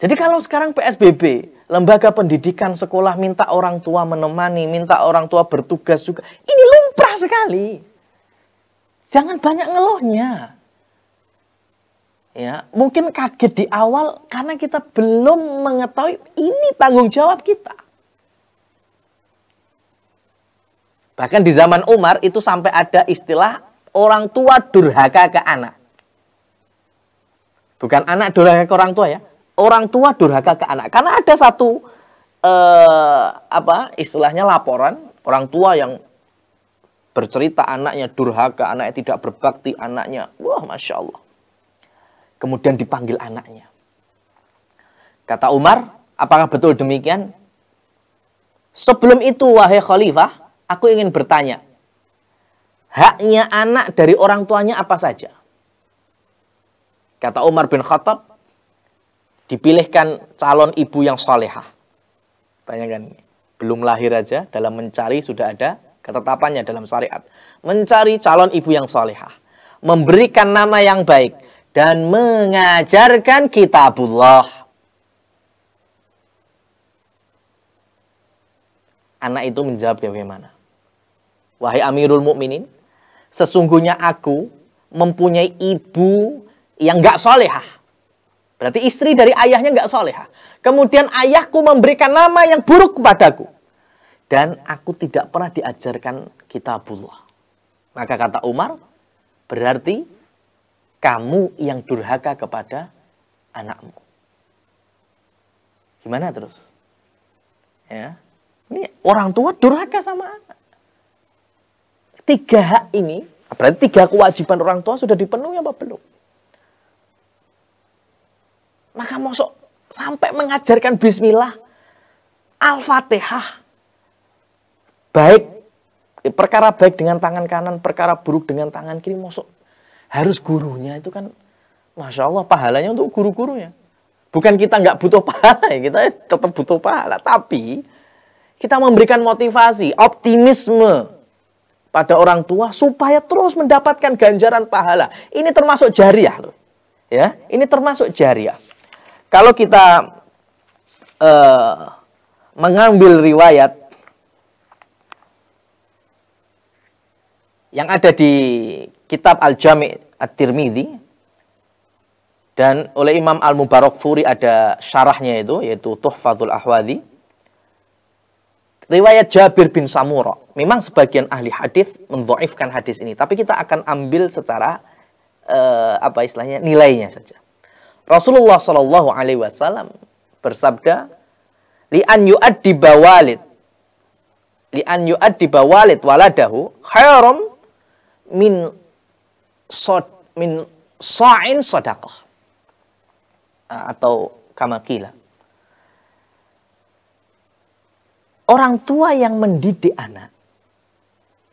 Jadi kalau sekarang PSBB, lembaga pendidikan sekolah minta orang tua menemani, minta orang tua bertugas juga. Ini lumrah sekali. Jangan banyak ngeluhnya. Ya, mungkin kaget di awal karena kita belum mengetahui ini tanggung jawab kita. Bahkan di zaman Umar itu sampai ada istilah orang tua durhaka ke anak. Bukan anak durhaka ke orang tua ya orang tua durhaka ke anak karena ada satu eh, apa istilahnya laporan orang tua yang bercerita anaknya durhaka, anaknya tidak berbakti, anaknya wah masya Allah. Kemudian dipanggil anaknya. Kata Umar, apakah betul demikian? Sebelum itu wahai khalifah, aku ingin bertanya. Haknya anak dari orang tuanya apa saja? Kata Umar bin Khattab, dipilihkan calon ibu yang solehah. Tanyakan ini. Belum lahir aja dalam mencari sudah ada ketetapannya dalam syariat. Mencari calon ibu yang solehah. Memberikan nama yang baik. Dan mengajarkan kitabullah. Anak itu menjawab ya, bagaimana? Wahai Amirul Mukminin, sesungguhnya aku mempunyai ibu yang gak solehah Berarti istri dari ayahnya nggak soleha. Kemudian ayahku memberikan nama yang buruk kepadaku. Dan aku tidak pernah diajarkan kitabullah. Maka kata Umar, berarti kamu yang durhaka kepada anakmu. Gimana terus? Ya. Ini orang tua durhaka sama anak. Tiga hak ini, berarti tiga kewajiban orang tua sudah dipenuhi apa belum? Maka mosok sampai mengajarkan bismillah, Al-Fatihah. Baik eh, perkara baik dengan tangan kanan, perkara buruk dengan tangan kiri mosok harus gurunya itu kan Masya Allah pahalanya untuk guru-gurunya. Bukan kita nggak butuh pahala, ya, kita tetap butuh pahala. Tapi kita memberikan motivasi, optimisme pada orang tua supaya terus mendapatkan ganjaran pahala. Ini termasuk jariah loh. Ya, ini termasuk jariah kalau kita uh, mengambil riwayat yang ada di kitab Al-Jami' at tirmidhi dan oleh Imam Al-Mubarakfuri ada syarahnya itu yaitu Tuhfatul Ahwadi riwayat Jabir bin Samura memang sebagian ahli hadis mendhaifkan hadis ini tapi kita akan ambil secara uh, apa istilahnya nilainya saja Rasulullah Shallallahu Alaihi Wasallam bersabda, lian li an lian di walid waladahu khairum min sod min sa'in sodakoh ah, atau kamakila Orang tua yang mendidik anak,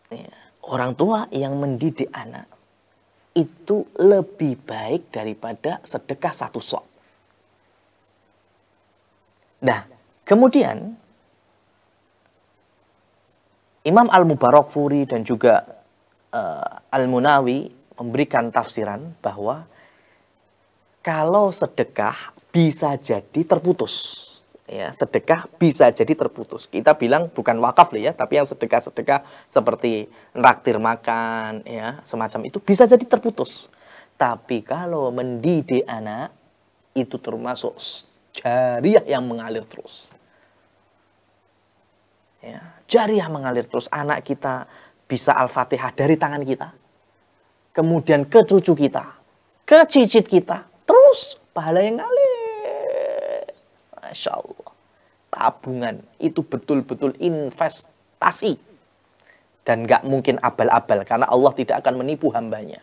ya, orang tua yang mendidik anak itu lebih baik daripada sedekah satu sok. Nah, kemudian Imam Al-Mubarakfuri dan juga uh, Al-Munawi memberikan tafsiran bahwa kalau sedekah bisa jadi terputus ya sedekah bisa jadi terputus. Kita bilang bukan wakaf ya, tapi yang sedekah-sedekah seperti raktir makan ya, semacam itu bisa jadi terputus. Tapi kalau mendidik anak itu termasuk jariah yang mengalir terus. Ya, jariah mengalir terus. Anak kita bisa Al-Fatihah dari tangan kita. Kemudian ke cucu kita, ke cicit kita. Terus pahala yang ngalir. Masya Allah tabungan itu betul-betul investasi dan nggak mungkin abal-abal karena Allah tidak akan menipu hambanya.